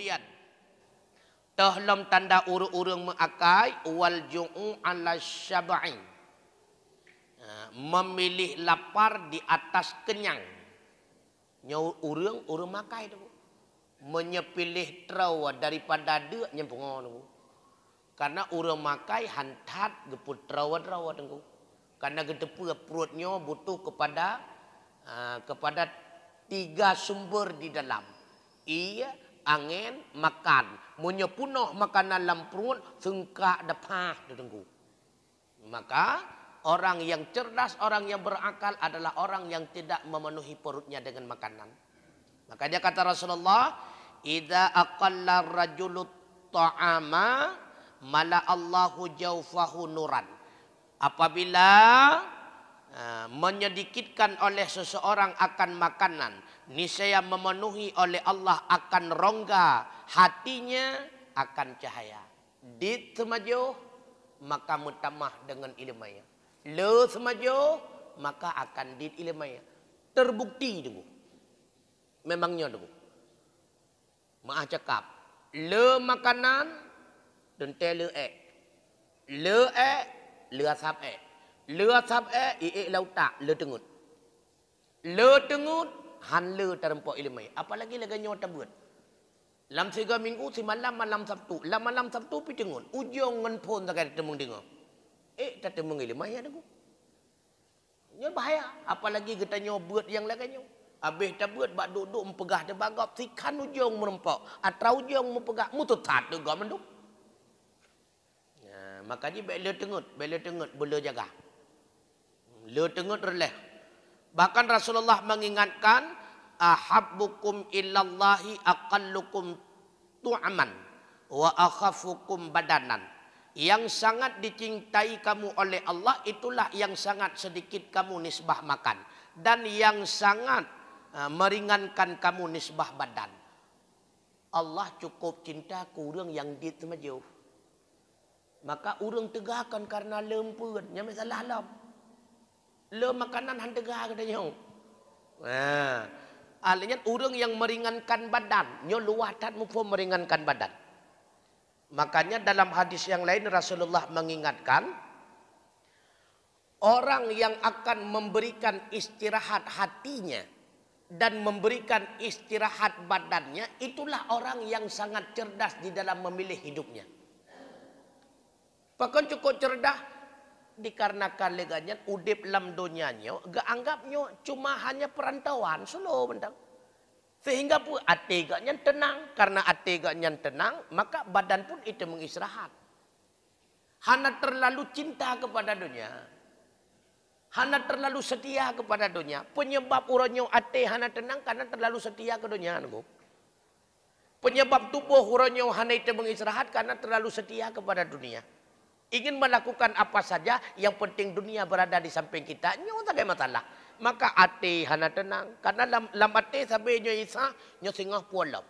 kemudian tahlam tanda urung-urung mengakai wal ju'u ala syaba'i ha, memilih lapar di atas kenyang nyau urung urung makai tu menyepilih trawa daripada de nyempung tu karena urung makai hantat geput trawa trawa tu karena gedepe perutnya butuh kepada ha, kepada tiga sumber di dalam ia angin makan munya punah makanan dalam perut sengkak depah ditunggu maka orang yang cerdas orang yang berakal adalah orang yang tidak memenuhi perutnya dengan makanan maka dia kata Rasulullah idza aqalla rajulu ta'ama mala Allahu jawfahu nuran apabila Eh, menyedikitkan oleh seseorang akan makanan niscaya memenuhi oleh Allah akan rongga hatinya akan cahaya di semaju maka mutamah dengan ilmiah le semaju maka akan di ilmiah terbukti dulu memangnya dulu maaf cakap le makanan dan tele le le sap eh Lea sab e, ee lau tak, lea tengut. Lea tengut, han lea terempok ilmai. Apalagi lega nyota buat. Lam tiga minggu, si malam malam sabtu. Lam malam sabtu pi tengut. Ujung ngan pun tak ada temung dengar. Eh, tak temung ilmai ada ku. Nyol bahaya. Apalagi kita nyota buat yang lega nyota. Habis tak buat, bak duduk mempegah si Sikan ujung merempok. Atau ujung mempegah. Mututat juga mendung. Maka Makanya bela tengut, bela tengut, bela jaga. Lutengut rileh. Bahkan Rasulullah mengingatkan ahabbukum illallahi aqallukum tu'aman wa akhafukum badanan. Yang sangat dicintai kamu oleh Allah itulah yang sangat sedikit kamu nisbah makan dan yang sangat eh, meringankan kamu nisbah badan. Allah cukup cinta kurang yang di temajau. Maka urang tegakan karena lempurnya masalah lah le makanan han degar katanya ha oh. alinya ah. urung yang meringankan badan nyo luatan mufo meringankan badan makanya dalam hadis yang lain Rasulullah mengingatkan orang yang akan memberikan istirahat hatinya dan memberikan istirahat badannya itulah orang yang sangat cerdas di dalam memilih hidupnya Bahkan cukup cerdas dikarenakan leganya udip lam dalam dunianya geanggapnya cuma hanya perantauan solo bentang sehingga pun ati gaknya tenang karena ati gaknya tenang maka badan pun itu mengistirahat hana terlalu cinta kepada dunia hana terlalu setia kepada dunia penyebab urangnya ati hana tenang karena terlalu setia ke dunia penyebab tubuh urangnya hana itu mengistirahat karena terlalu setia kepada dunia Ingin melakukan apa saja, yang penting dunia berada di samping kita. Ini tak ada masalah. Maka hati hana tenang. Karena lam, lam hati sampai nyo isa, nyo singgah pulau.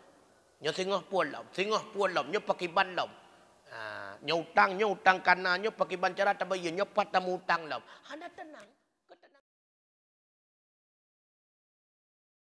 Nyo singgah pulau. singgah pulau, nyo pakai lom. Ah, nyo utang, nyo utang kanan, nyo pakiban cara tapi nyo patam utang lom. Hana tenang.